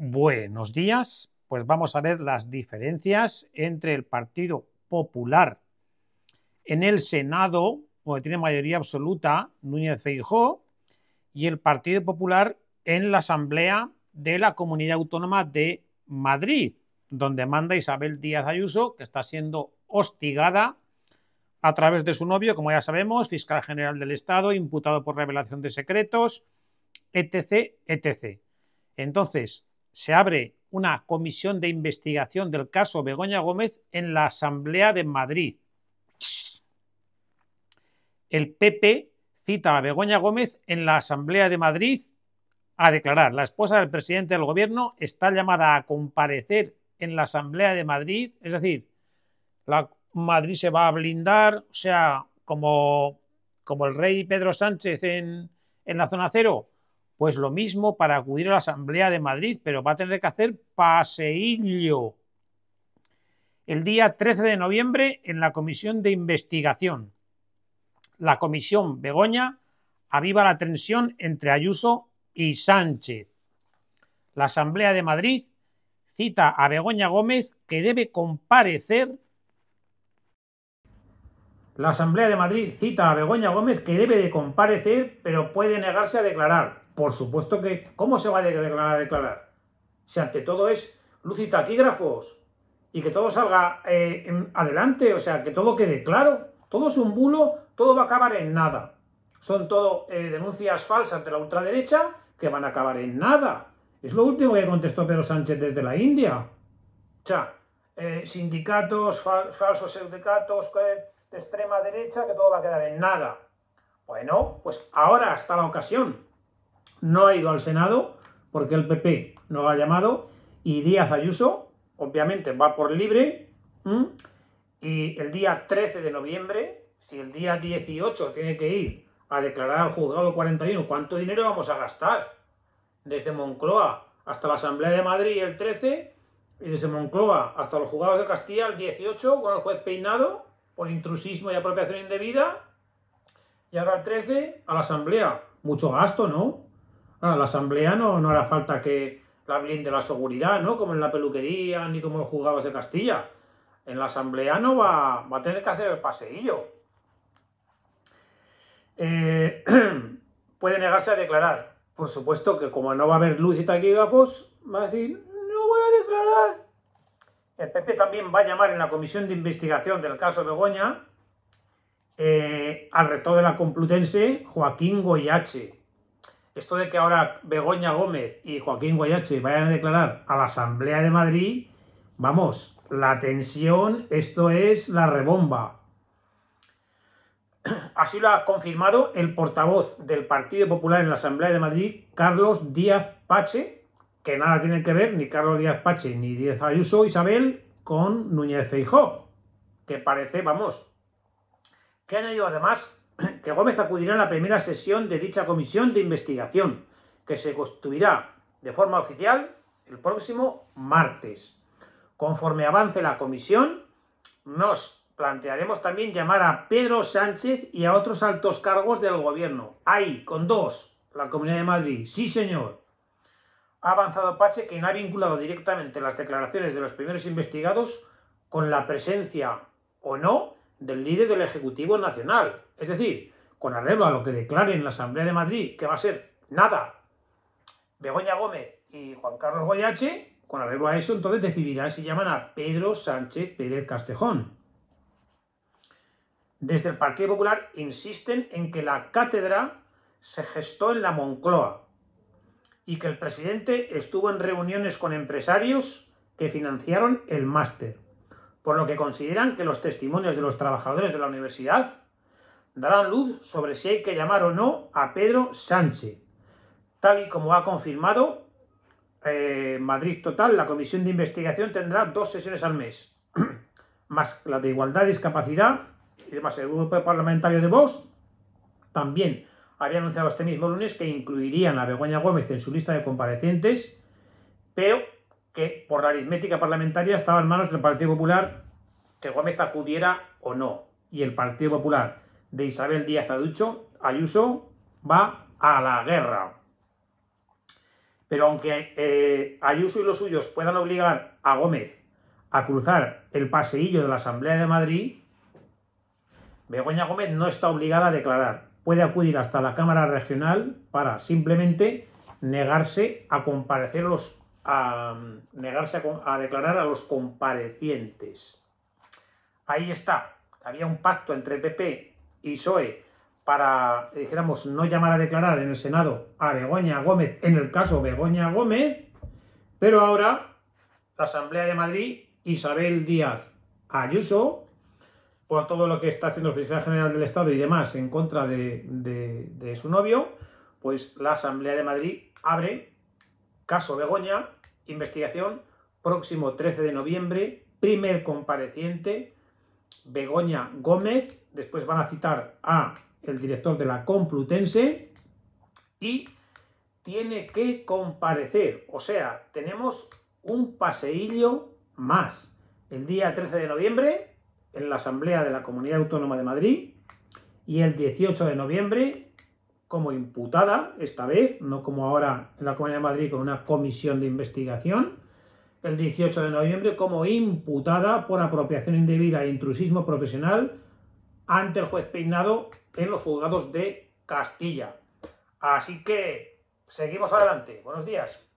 Buenos días, pues vamos a ver las diferencias entre el Partido Popular en el Senado, donde tiene mayoría absoluta Núñez Feijó, y el Partido Popular en la Asamblea de la Comunidad Autónoma de Madrid, donde manda Isabel Díaz Ayuso, que está siendo hostigada a través de su novio, como ya sabemos, fiscal general del Estado, imputado por revelación de secretos, etc., etc. Entonces, se abre una comisión de investigación del caso Begoña Gómez en la Asamblea de Madrid. El PP cita a Begoña Gómez en la Asamblea de Madrid a declarar. La esposa del presidente del gobierno está llamada a comparecer en la Asamblea de Madrid, es decir, la Madrid se va a blindar, o sea, como, el rey Pedro Sánchez en la zona cero, pues lo mismo para acudir a la Asamblea de Madrid, pero va a tener que hacer paseillo. El día 13 de noviembre en la Comisión de Investigación. La Comisión Begoña aviva la tensión entre Ayuso y Sánchez. La Asamblea de Madrid cita a Begoña Gómez que debe comparecer la Asamblea de Madrid cita a Begoña Gómez que debe de comparecer, pero puede negarse a declarar. Por supuesto que, ¿cómo se va a declarar a declarar? Si ante todo es luz y taquígrafos y que todo salga eh, adelante, o sea, que todo quede claro, todo es un bulo, todo va a acabar en nada. Son todo eh, denuncias falsas de la ultraderecha que van a acabar en nada. Es lo último que contestó Pedro Sánchez desde la India. O sea, eh, sindicatos, falsos sindicatos, de extrema derecha que todo va a quedar en nada. Bueno, pues ahora está la ocasión. No ha ido al Senado porque el PP no lo ha llamado y Díaz Ayuso, obviamente, va por libre. Y el día 13 de noviembre, si el día 18 tiene que ir a declarar al juzgado 41 cuánto dinero vamos a gastar, desde Moncloa hasta la Asamblea de Madrid el 13 y desde Moncloa hasta los juzgados de Castilla el 18 con el juez peinado, por intrusismo y apropiación indebida. Y ahora el 13, a la asamblea. Mucho gasto, ¿no? A ah, la asamblea no, no hará falta que la blinde la seguridad, ¿no? Como en la peluquería, ni como los juzgados de Castilla. En la asamblea no va, a tener que hacer el paseillo. Eh, puede negarse a declarar. Por supuesto que como no va a haber luz y taquígrafos, va a decir, el PP también va a llamar en la comisión de investigación del caso Begoña eh, al rector de la Complutense, Joaquín Goyache. Esto de que ahora Begoña Gómez y Joaquín Goyache vayan a declarar a la Asamblea de Madrid, vamos, la tensión, esto es la rebomba. Así lo ha confirmado el portavoz del Partido Popular en la Asamblea de Madrid, Carlos Díaz Pache, que nada tienen que ver ni Carlos Díaz Pache ni Díaz Ayuso Isabel con Núñez Feijó, que parece, vamos, que yo además que Gómez acudirá a la primera sesión de dicha comisión de investigación, que se constituirá de forma oficial el próximo martes. Conforme avance la comisión, nos plantearemos también llamar a Pedro Sánchez y a otros altos cargos del gobierno. Ahí, con dos, la Comunidad de Madrid. Sí, señor ha avanzado Pache quien ha vinculado directamente las declaraciones de los primeros investigados con la presencia o no del líder del Ejecutivo Nacional. Es decir, con arreglo a lo que declare en la Asamblea de Madrid, que va a ser nada, Begoña Gómez y Juan Carlos Goyache, con arreglo a eso, entonces decidirán si llaman a Pedro Sánchez Pérez Castejón. Desde el Partido Popular insisten en que la cátedra se gestó en la Moncloa, y que el presidente estuvo en reuniones con empresarios que financiaron el máster, por lo que consideran que los testimonios de los trabajadores de la universidad darán luz sobre si hay que llamar o no a Pedro Sánchez, tal y como ha confirmado eh, Madrid Total, la comisión de investigación tendrá dos sesiones al mes, más la de igualdad, discapacidad y demás. El grupo parlamentario de Vox también había anunciado este mismo lunes que incluirían a Begoña Gómez en su lista de comparecientes, pero que por la aritmética parlamentaria estaba en manos del Partido Popular que Gómez acudiera o no. Y el Partido Popular de Isabel Díaz Aducho, Ayuso, va a la guerra. Pero aunque eh, Ayuso y los suyos puedan obligar a Gómez a cruzar el paseillo de la Asamblea de Madrid, Begoña Gómez no está obligada a declarar puede acudir hasta la Cámara Regional para simplemente negarse a comparecer a, mm, negarse a, declarar a los comparecientes. Ahí está. Había un pacto entre PP y PSOE para, dijéramos, no llamar a declarar en el Senado a Begoña Gómez, en el caso Begoña Gómez, pero ahora la Asamblea de Madrid, Isabel Díaz Ayuso, por todo lo que está haciendo el fiscal general del Estado y demás en contra de, su novio, pues la Asamblea de Madrid abre caso Begoña, investigación, próximo 13 de noviembre, primer compareciente, Begoña Gómez, después van a citar a el director de la Complutense y tiene que comparecer, o sea, tenemos un paseillo más. El día 13 de noviembre en la Asamblea de la Comunidad Autónoma de Madrid y el 18 de noviembre como imputada, esta vez, no como ahora en la Comunidad de Madrid con una comisión de investigación, el 18 de noviembre como imputada por apropiación indebida e intrusismo profesional ante el juez Peinado en los juzgados de Castilla. Así que seguimos adelante. Buenos días.